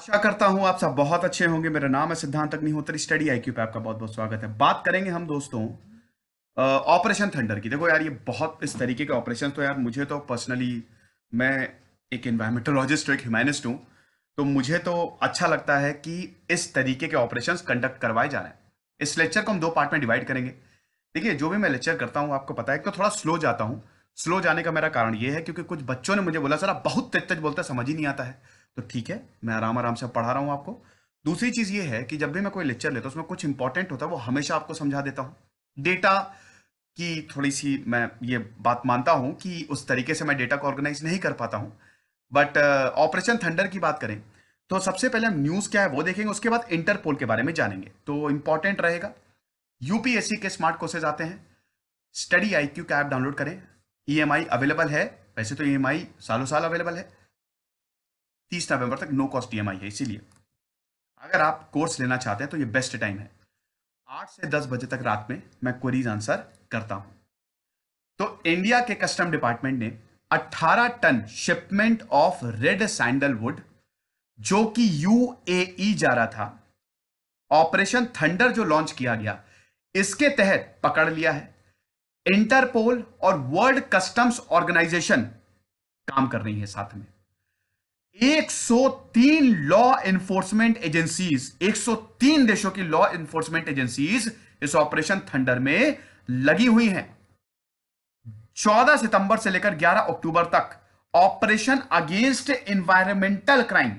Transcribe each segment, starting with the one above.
आशा करता हूं आप सब बहुत अच्छे होंगे मेरा नाम है सिद्धांत अग्निहोत्री स्टडी आईक्यू पे आपका बहुत बहुत स्वागत है बात करेंगे हम दोस्तों ऑपरेशन थंडर की देखो यार ये बहुत इस तरीके के ऑपरेशन तो यार मुझे तो पर्सनली मैं एक इन्वायरमेंटोलॉजिस्ट एक ह्यूमैनिस्ट हूँ तो मुझे तो अच्छा लगता है कि इस तरीके के ऑपरेशन कंडक्ट करवाए जा रहे हैं इस लेक्चर को हम दो पार्ट में डिवाइड करेंगे देखिए जो भी मैं लेक्चर करता हूँ आपको पता है तो थोड़ा स्लो जाता हूँ स्लो जाने का मेरा कारण ये है क्योंकि कुछ बच्चों ने मुझे बोला सर आप बहुत तेज तेज बोलते समझ ही नहीं आता है तो ठीक है मैं आराम आराम से पढ़ा रहा हूँ आपको दूसरी चीज़ ये है कि जब भी मैं कोई लेक्चर लेता हूँ उसमें कुछ इंपॉर्टेंट होता है वो हमेशा आपको समझा देता हूँ डेटा की थोड़ी सी मैं ये बात मानता हूँ कि उस तरीके से मैं डेटा को ऑर्गेनाइज नहीं कर पाता हूँ बट ऑपरेशन थंडर की बात करें तो सबसे पहले हम न्यूज़ क्या है वो देखेंगे उसके बाद इंटरपोल के बारे में जानेंगे तो इंपॉर्टेंट रहेगा यूपीएससी के स्मार्ट कोर्सेज आते हैं स्टडी आई क्यू का ऐप डाउनलोड करें ई e अवेलेबल है वैसे तो ई e सालों साल अवेलेबल है तीस नवंबर तक नो कॉस्ट ई है इसीलिए अगर आप कोर्स लेना चाहते हैं तो ये बेस्ट टाइम है आठ से दस बजे तक रात में मैं क्वेरीज आंसर करता हूं तो इंडिया के कस्टम डिपार्टमेंट ने 18 ton shipment of red sandalwood जो कि यूएई e जा रहा था ऑपरेशन थंडर जो लॉन्च किया गया इसके तहत पकड़ लिया है इंटरपोल और वर्ल्ड कस्टम्स ऑर्गेनाइजेशन काम कर रही है साथ में 103 लॉ एनफोर्समेंट एजेंसीज 103 देशों की लॉ एनफोर्समेंट एजेंसीज इस ऑपरेशन थंडर में लगी हुई हैं 14 सितंबर से लेकर 11 अक्टूबर तक ऑपरेशन अगेंस्ट एनवायरमेंटल क्राइम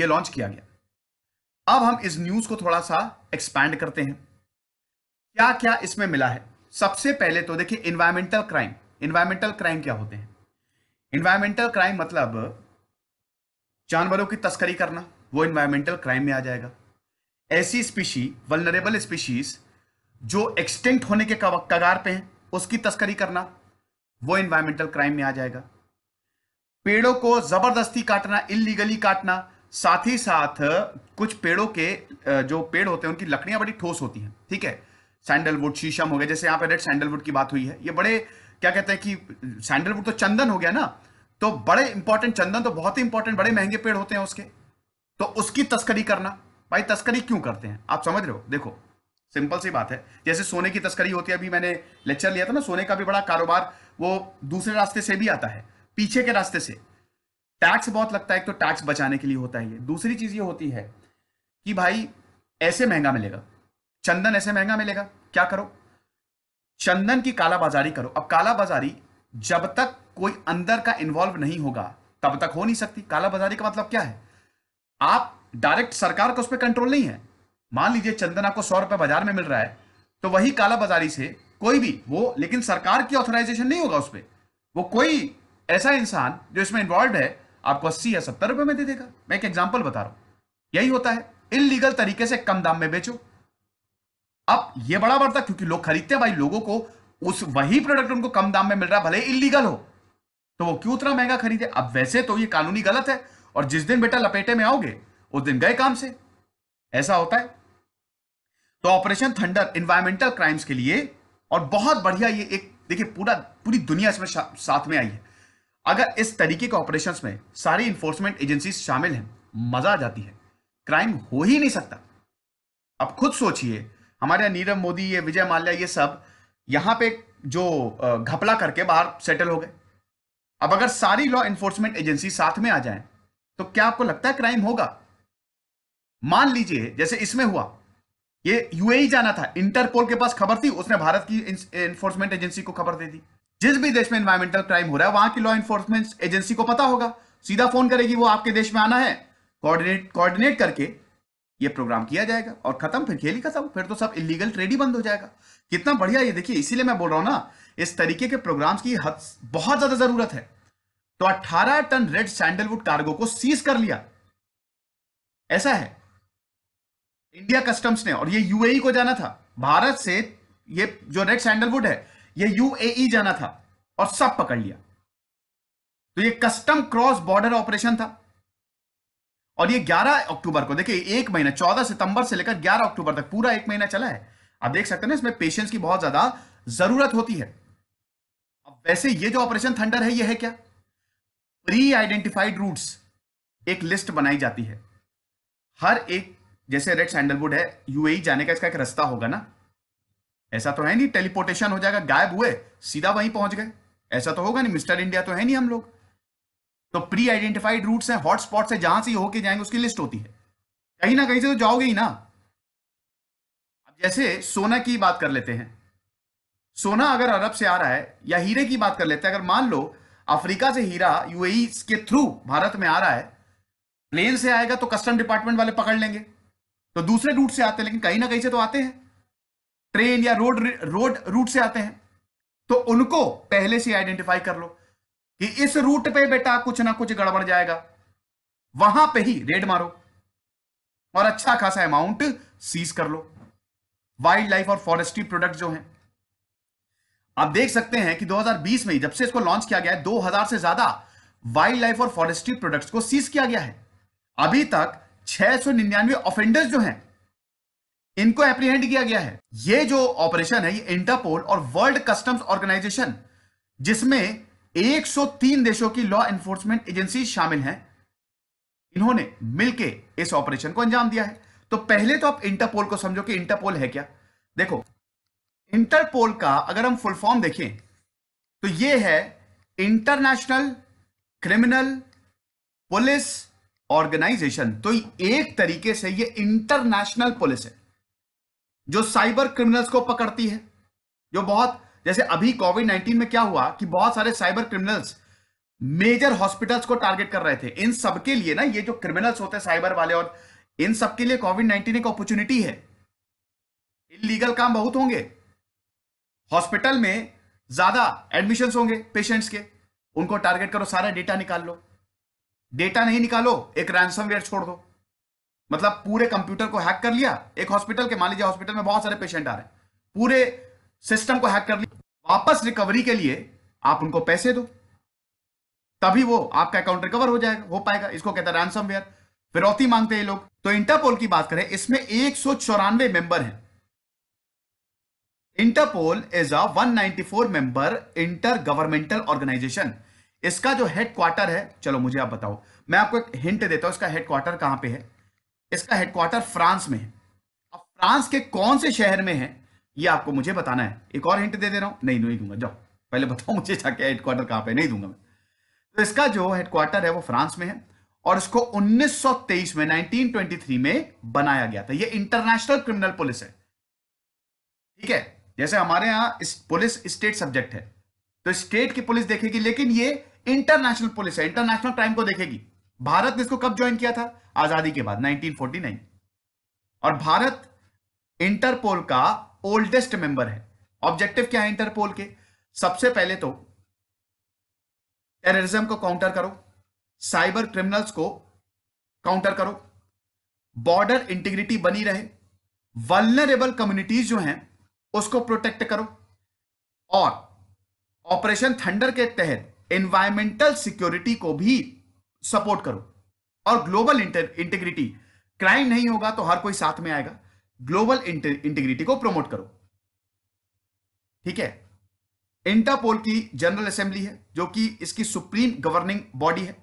यह लॉन्च किया गया अब हम इस न्यूज को थोड़ा सा एक्सपैंड करते हैं क्या क्या इसमें मिला है सबसे पहले तो देखिए इन्वायरमेंटल क्राइम एनवायरमेंटल क्राइम क्या होते हैं इन्वायरमेंटल क्राइम मतलब जानवरों की तस्करी करना वो इन्वायरमेंटल क्राइम में आ जाएगा ऐसी स्पीशी वलनरेबल स्पीशीज जो एक्सटिंक्ट होने के कगार पे हैं उसकी तस्करी करना वो इन्वायरमेंटल क्राइम में आ जाएगा पेड़ों को जबरदस्ती काटना इलीगली काटना साथ ही साथ कुछ पेड़ों के जो पेड़ होते हैं उनकी लकड़ियां बड़ी ठोस होती हैं ठीक है सैंडलवुड शीशम हो गया जैसे यहाँ पे रेड सैंडलवुड की बात हुई है ये बड़े क्या कहते हैं कि सैंडलवुड तो चंदन हो गया ना तो बड़े इंपॉर्टेंट चंदन तो बहुत ही इंपॉर्टेंट बड़े महंगे पेड़ होते हैं उसके तो उसकी तस्करी करना भाई तस्करी क्यों करते हैं आप समझ रहे हो देखो सिंपल सी बात है जैसे सोने की तस्करी होती है अभी मैंने लेक्चर लिया था ना सोने का भी बड़ा कारोबार वो दूसरे रास्ते से भी आता है पीछे के रास्ते से टैक्स बहुत लगता है एक तो टैक्स बचाने के लिए होता है ये दूसरी चीज ये होती है कि भाई ऐसे महंगा मिलेगा चंदन ऐसे महंगा मिलेगा क्या करो चंदन की कालाबाजारी करो अब कालाबाजारी जब तक कोई अंदर का इन्वॉल्व नहीं होगा तब तक हो नहीं सकती कालाबाजारी का मतलब क्या है आप डायरेक्ट सरकार का उस पर कंट्रोल नहीं है मान लीजिए चंदन आपको सौ रुपए बाजार में मिल रहा है तो वही कालाबाजारी से कोई भी वो लेकिन सरकार की ऑथोराइजेशन नहीं होगा उस पर वो कोई ऐसा इंसान जो इसमें इन्वॉल्व है आपको अस्सी या सत्तर रुपए में दे देगा मैं एक एग्जाम्पल बता रहा हूं यही होता है इनलीगल तरीके से कम दाम में बेचो अब ये बड़ा बढ़ता क्योंकि लोग खरीदते हैं भाई लोगों को उस वही प्रोडक्ट उनको कम दाम में मिल रहा भले इलीगल हो तो वो क्यों उतना महंगा खरीदे अब वैसे तो ये कानूनी गलत है और जिस दिन बेटा लपेटे में आओगे उस दिन गए काम से ऐसा होता है तो ऑपरेशन थंडर इन्वायरमेंटल क्राइम्स के लिए और बहुत बढ़िया ये एक देखिए पूरा पूरी दुनिया इसमें साथ में आई है अगर इस तरीके के ऑपरेशंस में सारी इन्फोर्समेंट एजेंसी शामिल हैं मजा आ जाती है क्राइम हो ही नहीं सकता अब खुद सोचिए हमारे यहाँ नीरव मोदी ये विजय माल्या ये सब यहाँ पे जो घपला करके बाहर सेटल हो गए अब अगर सारी लॉ एनफोर्समेंट एजेंसी साथ में आ जाए तो क्या आपको लगता है क्राइम होगा मान लीजिए जैसे इसमें हुआ ये यूएई e जाना था इंटरपोल के पास खबर थी उसने भारत की एनफोर्समेंट एजेंसी को खबर दे दी जिस भी देश में एनवायरमेंटल क्राइम हो रहा है वहां की लॉ एनफोर्समेंट एजेंसी को पता होगा सीधा फोन करेगी वो आपके देश में आना है कोऑर्डिनेट कोऑर्डिनेट करके ये प्रोग्राम किया जाएगा और खत्म फिर खेल ही खत्म फिर तो सब इलीगल ट्रेड ही बंद हो जाएगा कितना बढ़िया ये देखिए इसीलिए मैं बोल रहा हूं ना इस तरीके के प्रोग्राम्स की हद बहुत ज्यादा जरूरत है तो 18 टन रेड सैंडलवुड कार्गो को सीज कर लिया ऐसा है इंडिया कस्टम्स ने और ये यूएई e को जाना था भारत से ये जो रेड सैंडलवुड है ये यूएई e जाना था और सब पकड़ लिया तो ये कस्टम क्रॉस बॉर्डर ऑपरेशन था और ये 11 अक्टूबर को देखिए एक महीना 14 सितंबर से लेकर 11 अक्टूबर तक पूरा एक महीना चला है आप देख सकते हैं इसमें पेशेंस की बहुत ज्यादा जरूरत होती है अब वैसे ये जो ऑपरेशन थंडर है ये है क्या प्री आइडेंटिफाइड रूट्स एक लिस्ट बनाई जाती है हर एक जैसे रेड सैंडलवुड है यूएई e जाने का इसका एक रास्ता होगा ना ऐसा तो है नहीं टेलीपोर्टेशन हो जाएगा गायब हुए सीधा वहीं पहुंच गए ऐसा तो होगा नहीं मिस्टर इंडिया तो है नहीं हम लोग तो प्री आइडेंटिफाइड रूट्स हैं हॉटस्पॉट है जहां से होके जाएंगे उसकी लिस्ट होती है कहीं ना कहीं से तो जाओगे ही ना अब जैसे सोना की बात कर लेते हैं सोना अगर अरब से आ रहा है या हीरे की बात कर लेते हैं अगर मान लो अफ्रीका से हीरा यूएई e के थ्रू भारत में आ रहा है प्लेन से आएगा तो कस्टम डिपार्टमेंट वाले पकड़ लेंगे तो दूसरे रूट से आते हैं लेकिन कहीं ना कहीं से तो आते हैं ट्रेन या रोड रोड रूट से आते हैं तो उनको पहले से आइडेंटिफाई कर लो कि इस रूट पे बेटा कुछ ना कुछ गड़बड़ जाएगा वहां पे ही रेड मारो और अच्छा खासा अमाउंट सीज कर लो वाइल्ड लाइफ और फॉरेस्ट्री प्रोडक्ट जो हैं आप देख सकते हैं कि 2020 में जब से इसको लॉन्च किया गया है 2000 से ज्यादा वाइल्ड लाइफ और फॉरेस्ट्री प्रोडक्ट्स को सीज किया गया है अभी तक 699 ऑफेंडर्स जो हैं इनको एप्रीहेंड किया गया है ये जो ऑपरेशन है ये इंटरपोल और वर्ल्ड कस्टम्स ऑर्गेनाइजेशन जिसमें 103 देशों की लॉ एनफोर्समेंट एजेंसी शामिल हैं इन्होंने मिलके इस ऑपरेशन को अंजाम दिया है तो पहले तो आप इंटरपोल को समझो कि इंटरपोल है क्या देखो इंटरपोल का अगर हम फुल फॉर्म देखें तो ये है इंटरनेशनल क्रिमिनल पुलिस ऑर्गेनाइजेशन तो एक तरीके से ये इंटरनेशनल पुलिस है जो साइबर क्रिमिनल्स को पकड़ती है जो बहुत जैसे अभी कोविड नाइनटीन में क्या हुआ कि बहुत सारे साइबर क्रिमिनल्स मेजर हॉस्पिटल्स को टारगेट कर रहे थे इन सबके लिए ना ये जो क्रिमिनल्स होते हैं साइबर वाले और इन सबके लिए कोविड नाइनटीन एक अपॉर्चुनिटी है इलीगल काम बहुत होंगे हॉस्पिटल में ज्यादा एडमिशन होंगे पेशेंट्स के उनको टारगेट करो सारा डेटा निकाल लो डेटा नहीं निकालो एक वेयर छोड़ दो मतलब पूरे कंप्यूटर को हैक कर लिया एक हॉस्पिटल के मान लीजिए हॉस्पिटल में बहुत सारे पेशेंट आ रहे हैं पूरे सिस्टम को हैक कर लिया वापस रिकवरी के लिए आप उनको पैसे दो तभी वो आपका अकाउंट रिकवर हो जाएगा हो पाएगा इसको कहता है रैनसम वेयर फिरौती मांगते हैं लोग तो इंटरपोल की बात करें इसमें एक मेंबर हैं Interpol is a 194 member inter governmental organisation इसका जो हेडक्वार्टर है चलो मुझे आप बताओ मैं आपको एक हिंट देता हूं इसका हेडक्वार्टर कहां पे है इसका हेडक्वार्टर फ्रांस में है अब फ्रांस के कौन से शहर में है ये आपको मुझे बताना है एक और हिंट दे दे रहा हूं नहीं नहीं दूंगा जाओ पहले बताओ मुझे जाके हेडक्वार्टर कहां पे नहीं दूंगा मैं तो इसका जो हेडक्वार्टर है वो फ्रांस में है और इसको 1923 में 1923 में बनाया गया था ये इंटरनेशनल क्रिमिनल पुलिस है ठीक है जैसे हमारे यहाँ इस पुलिस स्टेट सब्जेक्ट है तो स्टेट की पुलिस देखेगी लेकिन ये इंटरनेशनल पुलिस है इंटरनेशनल क्राइम को देखेगी भारत ने इसको कब ज्वाइन किया था आजादी के बाद 1949 और भारत इंटरपोल का ओल्डेस्ट मेंबर है ऑब्जेक्टिव क्या है इंटरपोल के सबसे पहले तो टेररिज्म को काउंटर करो साइबर क्रिमिनल्स को काउंटर करो बॉर्डर इंटीग्रिटी बनी रहे वल्नरेबल कम्युनिटीज जो हैं उसको प्रोटेक्ट करो और ऑपरेशन थंडर के तहत एनवायरमेंटल सिक्योरिटी को भी सपोर्ट करो और ग्लोबल इंटीग्रिटी क्राइम नहीं होगा तो हर कोई साथ में आएगा ग्लोबल इंटीग्रिटी को प्रमोट करो ठीक है इंटरपोल की जनरल असेंबली है जो कि इसकी सुप्रीम गवर्निंग बॉडी है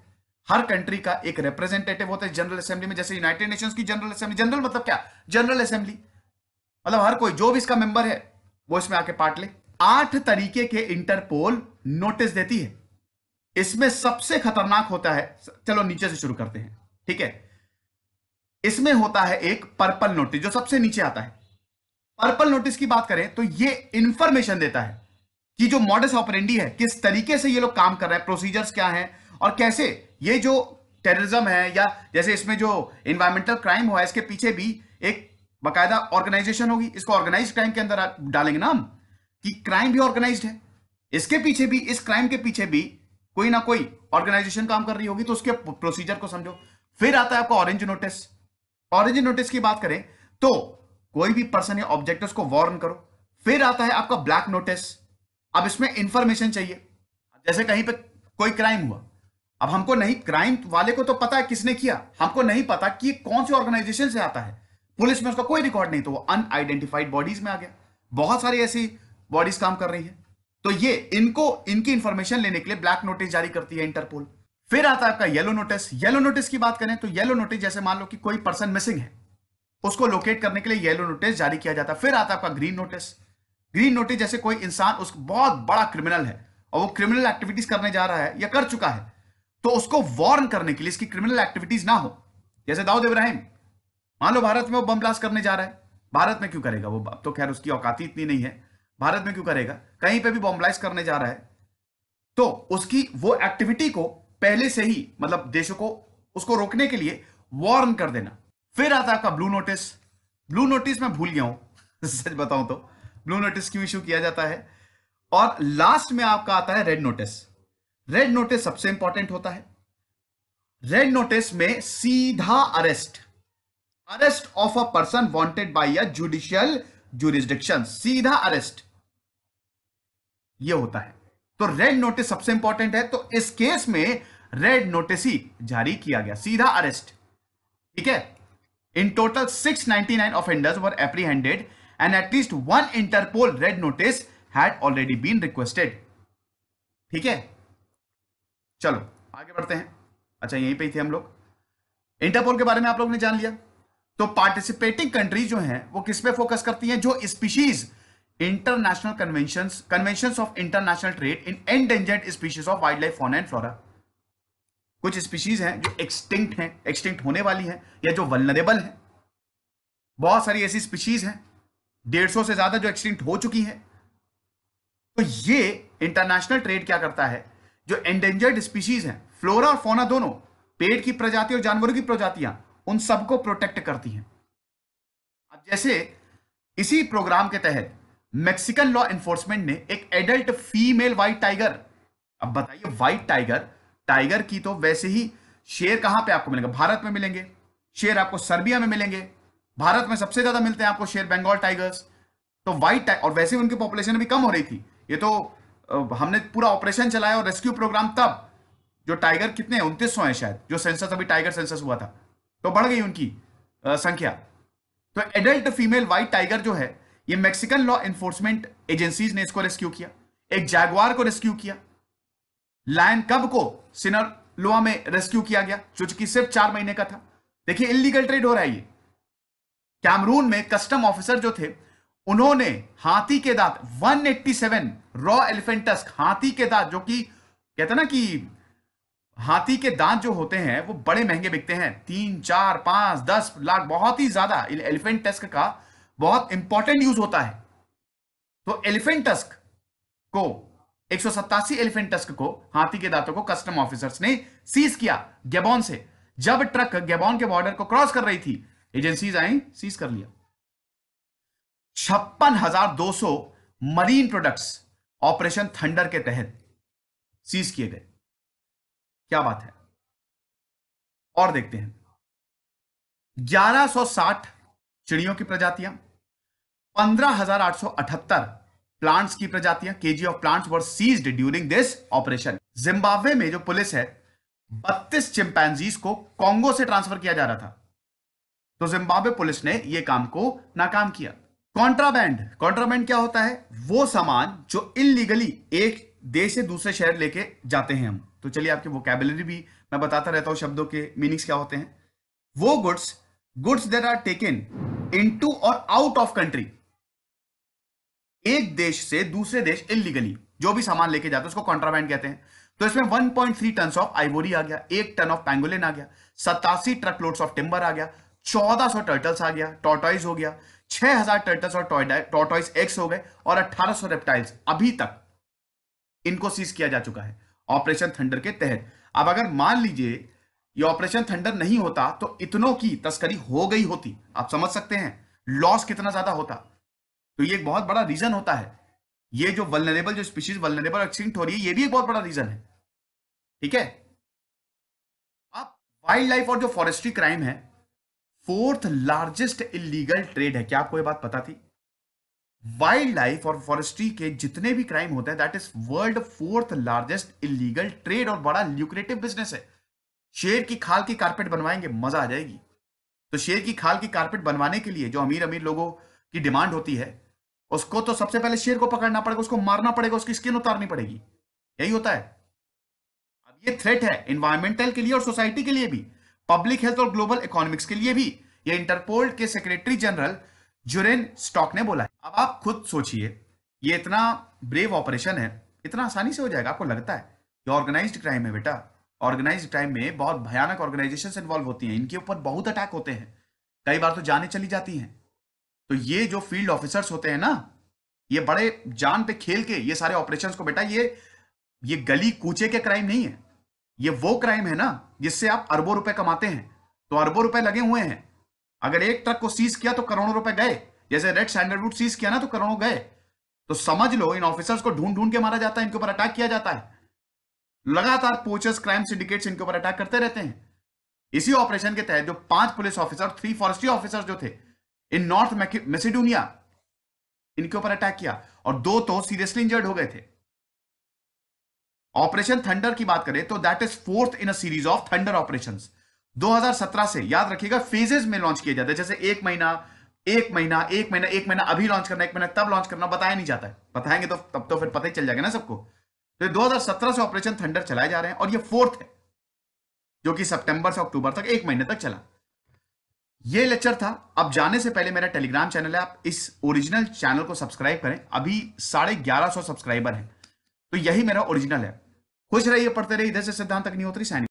हर कंट्री का एक रिप्रेजेंटेटिव होता है जनरल असेंबली में जैसे यूनाइटेड नेशंस की जनरल असेंबली जनरल मतलब क्या जनरल असेंबली मतलब हर कोई जो भी इसका मेंबर है वो इसमें आके पार्ट ले आठ तरीके के इंटरपोल नोटिस देती है इसमें सबसे खतरनाक होता है चलो नीचे से शुरू करते हैं ठीक है इसमें होता है एक पर्पल नोटिस जो सबसे नीचे आता है पर्पल नोटिस की बात करें तो ये इंफॉर्मेशन देता है कि जो मॉडर्स ऑपरेंडी है किस तरीके से ये लोग काम कर रहे हैं प्रोसीजर्स क्या हैं और कैसे ये जो टेररिज्म है या जैसे इसमें जो इन्वायरमेंटल क्राइम हुआ है इसके पीछे भी एक बाकायदा ऑर्गेनाइजेशन होगी इसको ऑर्गेनाइज क्राइम के अंदर डालेंगे ना हम कि क्राइम भी ऑर्गेनाइज है इसके पीछे भी इस क्राइम के पीछे भी कोई ना कोई ऑर्गेनाइजेशन काम कर रही होगी तो उसके प्रोसीजर को समझो फिर आता है आपका ऑरेंज नोटिस ऑरिजिन नोटिस की बात करें तो कोई भी पर्सन या ऑब्जेक्ट को वार्न करो फिर आता है आपका ब्लैक नोटिस अब इसमें इंफॉर्मेशन चाहिए जैसे कहीं पर कोई क्राइम हुआ अब हमको नहीं क्राइम वाले को तो पता है किसने किया हमको नहीं पता कि कौन सी ऑर्गेनाइजेशन से आता है पुलिस में उसका कोई रिकॉर्ड नहीं तो वो अनआइडेंटिफाइड बॉडीज में आ गया बहुत सारी ऐसी बॉडीज काम कर रही हैं तो ये इनको इनकी इंफॉर्मेशन लेने के लिए ब्लैक नोटिस जारी करती है इंटरपोल फिर आता है आपका येलो नोटिस येलो नोटिस की बात करें तो येलो नोटिस जैसे मान लो कि कोई पर्सन मिसिंग है उसको लोकेट करने के लिए येलो नोटिस जारी किया जाता है फिर आता है आपका ग्रीन नोटिस ग्रीन नोटिस जैसे कोई इंसान उस बहुत बड़ा क्रिमिनल है और वो क्रिमिनल एक्टिविटीज करने जा रहा है या कर चुका है तो उसको वार्न करने के लिए इसकी क्रिमिनल एक्टिविटीज ना हो जैसे दाऊद इब्राहिम मान लो भारत में वो बम ब्लास्ट करने जा रहा है भारत में क्यों करेगा वो तो खैर उसकी औकाती इतनी नहीं है भारत में क्यों करेगा कहीं पे भी बॉम्बलाइज करने जा रहा है तो उसकी वो एक्टिविटी को पहले से ही मतलब देशों को उसको रोकने के लिए वार्न कर देना फिर आता आपका ब्लू नोटिस ब्लू नोटिस मैं भूल गया हूं सच बताऊं तो ब्लू नोटिस क्यों इश्यू किया जाता है और लास्ट में आपका आता है रेड नोटिस रेड नोटिस सबसे इंपॉर्टेंट होता है रेड नोटिस में सीधा arrest arrest of a person wanted by a judicial jurisdiction सीधा अरेस्ट यह होता है तो रेड नोटिस सबसे इंपॉर्टेंट है तो इस केस में रेड नोटिस ही जारी किया गया सीधा अरेस्ट ठीक है in total 699 offenders were apprehended and at least one Interpol red notice had already been requested ठीक है चलो आगे बढ़ते हैं अच्छा यहीं पे ही थे हम लोग इंटरपोल के बारे में आप लोग ने जान लिया तो पार्टिसिपेटिंग कंट्रीज जो हैं वो किस पे फोकस करती हैं जो species international convention convention of international trade in endangered species of wild life fauna and flora कुछ स्पीशीज हैं जो एक्सटिंक्ट हैं एक्सटिंक्ट होने वाली हैं या जो वलनरेबल हैं बहुत सारी ऐसी स्पीशीज हैं डेढ़ सौ से ज्यादा जो एक्सटिंक्ट हो चुकी हैं तो ये इंटरनेशनल ट्रेड क्या करता है जो एंडेंजर्ड स्पीशीज हैं फ्लोरा और फोना दोनों पेड़ की प्रजाति और जानवरों की प्रजातियां उन सबको प्रोटेक्ट करती हैं अब जैसे इसी प्रोग्राम के तहत मेक्सिकन लॉ एनफोर्समेंट ने एक एडल्ट फीमेल व्हाइट टाइगर अब बताइए व्हाइट टाइगर टाइगर की तो वैसे ही शेर कहां पे आपको मिलेगा भारत में मिलेंगे शेर आपको सर्बिया में मिलेंगे भारत में सबसे ज्यादा मिलते हैं आपको शेर बंगाल टाइगर्स तो व्हाइट टाइगर और वैसे उनकी पॉपुलेशन भी कम हो रही थी ये तो हमने पूरा ऑपरेशन चलाया और रेस्क्यू प्रोग्राम तब जो टाइगर कितने उनतीस सौ है शायद जो सेंसस अभी टाइगर सेंसस हुआ था तो बढ़ गई उनकी संख्या तो एडल्ट फीमेल व्हाइट टाइगर जो है ये मेक्सिकन लॉ एनफोर्समेंट एजेंसीज ने इसको रेस्क्यू किया एक जैगवार को रेस्क्यू किया लायन कब को सिनर सिनरलोआ में रेस्क्यू किया गया जो कि सिर्फ चार महीने का था देखिए इलीगल ट्रेड हो रहा है ये कैमरून में कस्टम ऑफिसर जो थे उन्होंने हाथी के दांत 187 एट्टी रॉ एलिफेंटस हाथी के दांत जो कि कहते ना कि हाथी के दांत जो होते हैं वो बड़े महंगे बिकते हैं तीन चार पांच दस लाख बहुत ही ज्यादा एलिफेंट टस्क का बहुत इंपॉर्टेंट यूज होता है तो एलिफेंट टस्क को एक एलिफेंट टस्क को हाथी के दांतों को कस्टम ऑफिसर्स ने सीज किया गैबॉन से जब ट्रक गैबॉन के बॉर्डर को क्रॉस कर रही थी एजेंसीज आई सीज कर लिया छप्पन हजार दो सौ मरीन प्रोडक्ट्स ऑपरेशन थंडर के तहत सीज किए गए क्या बात है और देखते हैं 1160 चिड़ियों की प्रजातियां 15,878 प्लांट्स की प्रजातियां KG of plants were seized during this operation Zimbabwe में जो पुलिस है 32 चिंपैंजीज को कांगो से ट्रांसफर किया जा रहा था तो जिम्बाब्वे पुलिस ने यह काम को नाकाम किया कॉन्ट्राबैंड कॉन्ट्राबैंड क्या होता है वो सामान जो इनलीगली एक देश से दूसरे शहर लेके जाते हैं हम तो चलिए आपकी वोकेबलरी भी मैं बताता रहता हूं शब्दों के मीनिंग्स क्या होते हैं वो goods goods there are taken into or out of country एक देश से दूसरे देश इलीगली जो भी सामान लेके जाते हैं उसको कॉन्ट्राबैंड कहते हैं तो इसमें 1.3 point three ton of ivory आ गया एक टन ऑफ पैंगोलिन आ गया सतासी ट्रक लोड्स ऑफ टिम्बर आ गया 1400 टर्टल्स आ गया टॉटॉइज हो गया 6000 टर्टल्स और टोटॉइस एक्स हो गए और 1800 रेप्टाइल्स अभी तक इनको सीज किया जा चुका है ऑपरेशन थंडर के तहत अब अगर मान लीजिए ये ऑपरेशन थंडर नहीं होता तो इतनों की तस्करी हो गई होती आप समझ सकते हैं लॉस कितना ज्यादा होता तो ये एक बहुत बड़ा रीजन होता है ये जो वलनरेबल जो स्पीशीज वलनरेबल एक्सटिंक्ट हो रही है ये भी एक बहुत बड़ा रीजन है ठीक है अब वाइल्ड लाइफ और जो फॉरेस्ट्री क्राइम है फोर्थ लार्जेस्ट इलीगल ट्रेड है क्या आपको ये बात पता थी वाइल्ड लाइफ और फॉरेस्ट्री के जितने भी क्राइम होते हैं that is world fourth largest illegal trade और बड़ा ल्यूक्रेटिव बिजनेस है शेर की खाल की कारपेट बनवाएंगे मजा आ जाएगी तो शेर की खाल की कारपेट बनवाने के लिए जो अमीर अमीर लोगों की डिमांड होती है उसको तो सबसे पहले शेर को पकड़ना पड़ेगा उसको मारना पड़ेगा उसकी स्किन उतारनी पड़ेगी यही होता है अब ये थ्रेट है इन्वायरमेंटल के लिए और सोसाइटी के लिए भी पब्लिक हेल्थ और ग्लोबल इकोनॉमिक्स के लिए भी ये इंटरपोल के सेक्रेटरी जनरल जुरेन स्टॉक ने बोला है अब आप खुद सोचिए ये इतना ब्रेव ऑपरेशन है इतना आसानी से हो जाएगा आपको लगता है ये ऑर्गेनाइज्ड क्राइम है बेटा ऑर्गेनाइज क्राइम में बहुत भयानक ऑर्गेनाइजेशन इन्वॉल्व होती हैं इनके ऊपर बहुत अटैक होते हैं कई बार तो जाने चली जाती हैं तो ये जो फील्ड ऑफिसर्स होते हैं ना ये बड़े जान पे खेल के ये सारे ऑपरेशंस को बेटा ये ये गली कूचे के क्राइम नहीं है ये वो क्राइम है ना जिससे आप अरबों रुपए कमाते हैं तो अरबों रुपए लगे हुए हैं अगर एक ट्रक को सीज किया तो करोड़ों रुपए गए जैसे रेड रूट सीज किया ना तो करोड़ों गए तो समझ लो इन ऑफिसर्स को ढूंढ ढूंढ के मारा जाता है इनके ऊपर अटैक किया जाता है लगातार पोचर्स क्राइम सिंडिकेट्स इनके ऊपर अटैक करते रहते हैं इसी ऑपरेशन के तहत जो पांच police officer three forestry officer जो थे इन नॉर्थ मैसेडोनिया इनके ऊपर अटैक किया और दो तो सीरियसली इंजर्ड हो गए थे ऑपरेशन थंडर की बात करें तो that is fourth in a series of thunder operation 2017 से याद रखिएगा फेजेस में लॉन्च किया जाता है जैसे एक महीना एक महीना एक महीना एक महीना अभी लॉन्च करना एक महीना तब लॉन्च करना बताया नहीं जाता है बताएंगे तो तब तो फिर पता ही चल जाएगा ना सबको तो 2017 से ऑपरेशन थंडर चलाए जा रहे हैं और ये फोर्थ है जो कि सितंबर से अक्टूबर तक एक महीने तक चला ये लेक्चर था अब जाने से पहले मेरा टेलीग्राम चैनल है आप इस ओरिजिनल चैनल को सब्सक्राइब करें अभी साढ़े ग्यारह सौ सब्सक्राइबर हैं तो यही मेरा ओरिजिनल है खुश रहिए पढ़ते रहिए इधर से सिद्धांत तक नहीं होती